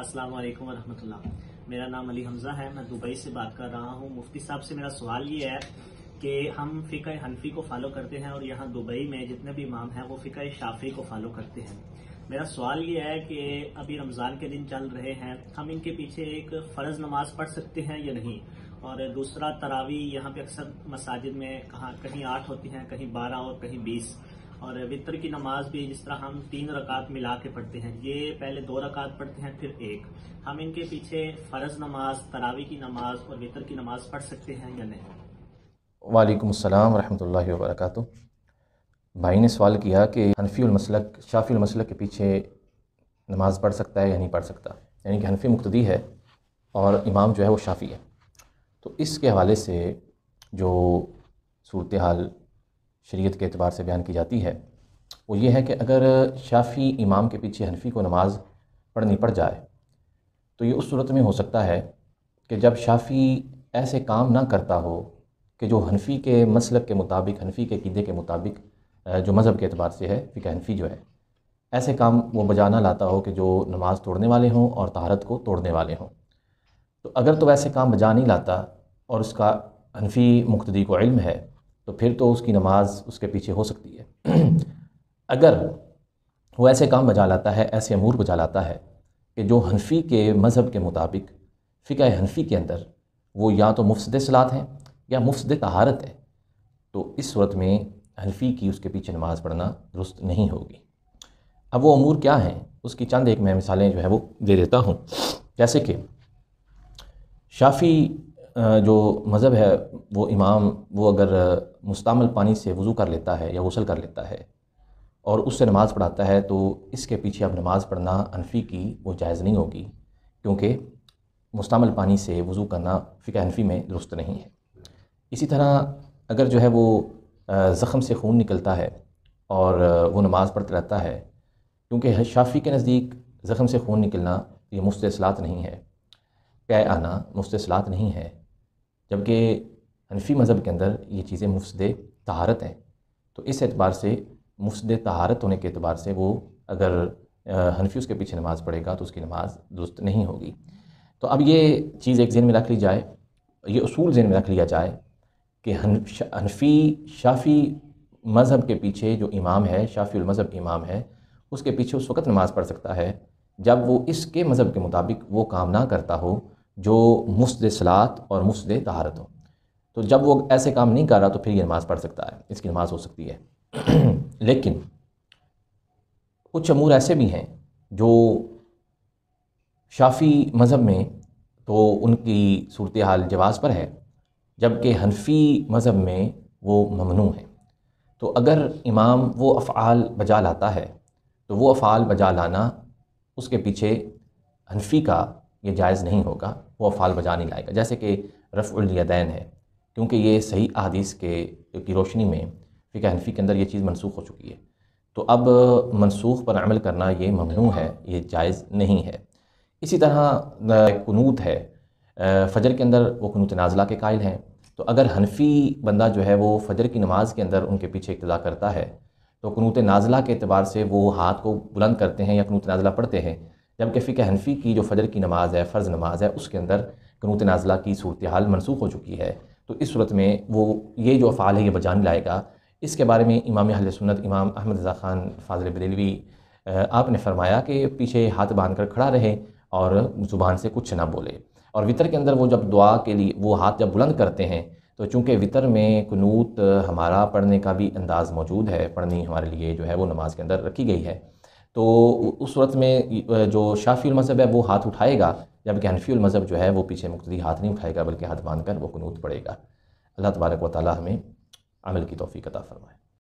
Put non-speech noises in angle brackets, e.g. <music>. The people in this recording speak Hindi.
अस्सलाम वालेकुम रहमतुल्लाह मेरा नाम अली हमज़ा है मैं दुबई से बात कर रहा हूँ मुफ्ती साहब से मेरा सवाल ये है कि हम फ़िका हनफी को फॉलो करते हैं और यहाँ दुबई में जितने भी इमाम हैं वो फ़िका शाफी को फॉलो करते हैं मेरा सवाल ये है कि अभी रमज़ान के दिन चल रहे हैं हम इनके पीछे एक फ़र्ज़ नमाज पढ़ सकते हैं या नहीं और दूसरा तरावी यहाँ पे अक्सर मसाजिद में कहा कहीं आठ होती हैं कहीं बारह और कहीं बीस और वितर की नमाज भी जिस तरह हम तीन रकात मिला के पढ़ते हैं ये पहले दो रकात पढ़ते हैं फिर एक हम इनके पीछे फ़र्ज नमाज तरावी की नमाज और वितर की नमाज पढ़ सकते हैं या नहीं वालेकुम अस्सलाम वरहमतुल्लाहि वबरकातु भाई ने सवाल किया कि हनफी मसलक शाफी मसलक के पीछे नमाज़ पढ़ सकता है या नहीं पढ़ सकता यानी कि हनफी मुख्तदी है और इमाम जो है वो शाफी है तो इसके हवाले से जो सूरत हाल शरीयत के अतबार से बयान की जाती है वो ये है कि अगर शाफ़ी इमाम के पीछे हनफी को नमाज पढ़नी पड़ जाए तो ये उस सूरत में हो सकता है कि जब शाफ़ी ऐसे काम ना करता हो कि जो हनफी के मसलक के मुताबिक हनफी के कीदे के मुताबिक जो मज़हब के अतबार से है फ़िका हनफी जो है ऐसे काम वो बजा ना लाता हो कि जो नमाज़ तोड़ने वाले हों और तहारत को तोड़ने वाले हों तो अगर तो ऐसे काम बजा नहीं लाता और उसका हनफी मुख्तदी को इल्म है तो फिर तो उसकी नमाज उसके पीछे हो सकती है <clears throat> अगर वो ऐसे काम बजा लाता है ऐसे अमूर बजा लाता है कि जो हनफी के मज़हब के मुताबिक फ़िका हनफी के अंदर वो या तो मुफ्सद सलात हैं या मुफ्सद तहारत है तो इस सूरत में हनफी की उसके पीछे नमाज़ पढ़ना दुरुस्त नहीं होगी अब वो अमूर क्या हैं उसकी चंद एक मैं मिसालें जो है वो दे देता हूँ जैसे कि शाफ़ी जो मज़हब है वो इमाम वो अगर मुस्तमल पानी से वज़ू कर लेता है या गसल कर लेता है और उससे नमाज़ पढ़ाता है तो इसके पीछे अब नमाज़ पढ़ना अनफ़ी की वो जायज़ नहीं होगी क्योंकि मुस्तमल पानी से वज़ू करना फ़िका अनफ़ी में दुरुस्त नहीं है इसी तरह अगर जो है वो ज़ख़म से खून निकलता है और वो नमाज़ पढ़ता रहता है क्योंकि शाफ़ी के नज़दीक ज़ख़म से खून निकलना ये मुस्तलात नहीं है तय आना मुस्तलात नहीं है जबकि हनफी मज़हब के अंदर ये चीज़ें मुफसद तहारत हैं तो इस एतबार से मुफसद तहारत होने के अतबार से वो अगर हनफी उसके पीछे नमाज़ पढ़ेगा तो उसकी नमाज़ दुरुस्त नहीं होगी तो अब ये चीज़ एक जेन में रख ली जाए ये असूल जेन में रख लिया जाए कि हनफी शाफ़ी मज़हब के पीछे जो इमाम है शाफ़ी मज़हब इमाम है उसके पीछे उस वक़्त नमाज़ पढ़ सकता है जब वो इसके मज़हब के मुताबिक वो काम ना करता हो जो मुफ्त सलात और मुफ्त तहारत हो तो जब वो ऐसे काम नहीं कर रहा तो फिर ये नमाज़ पढ़ सकता है इसकी नमाज़ हो सकती है <clears throat> लेकिन कुछ अमूर ऐसे भी हैं जो शाफी मज़हब में तो उनकी सूरत हाल जवाज़ पर है जबकि हनफी मज़हब में वो ममनू है तो अगर इमाम वो अफ़ाल बजा लाता है तो वो अफ़ाल बजा लाना उसके पीछे हनफी का ये जायज़ नहीं होगा वो अफ़ाल बजा नहीं लाएगा जैसे कि रफ़ुलयदैन है क्योंकि ये सही अदीस के की रोशनी में फ़िका हनफी के अंदर ये चीज़ मनसूख हो चुकी है तो अब मनसूख पर अमल करना ये ममनू है ये जायज़ नहीं है इसी तरह कनूत है फ़जर के अंदर वो कनूत नाजला के कायल हैं तो अगर हनफी बंदा जो है वो फ़जर की नमाज के अंदर उनके पीछे इक्तदा करता है तो कनूत नाजला के अतबार से वो हाथ को बुलंद करते हैं या कनूत नाजला पढ़ते हैं जबकि फ़िक हनफी की जो फजर की नमाज़ है फ़र्ज़ नमाज है उसके अंदर कनूत नाजला की सूरत हाल मनसूख हो चुकी है तो इस सूरत में वो ये जो अफ़ाल है ये बजान लाएगा इसके बारे में इमाम अहल सुन्नत इमाम अहमद रज़ा ख़ान फाजिल बरेलवी आपने फरमाया कि पीछे हाथ बांध कर खड़ा रहे और ज़ुबान से कुछ ना बोले और वितर के अंदर वो जब दुआ के लिए वो हाथ जब बुलंद करते हैं तो चूँकि वितर में कनूत हमारा पढ़ने का भी अंदाज़ मौजूद है पढ़नी हमारे लिए जो है वो नमाज के अंदर रखी गई है तो उस सूरत में जो शाफी मज़हब है वो हाथ उठाएगा जबकि हनफी मज़हब जो है वो पीछे मुख्तदी हाथ नहीं उठाएगा बल्कि हाथ बांध कर वो कनूत पड़ेगा अल्लाह तबारक व ताली हमें अमल की तोफ़ी कता फरमाए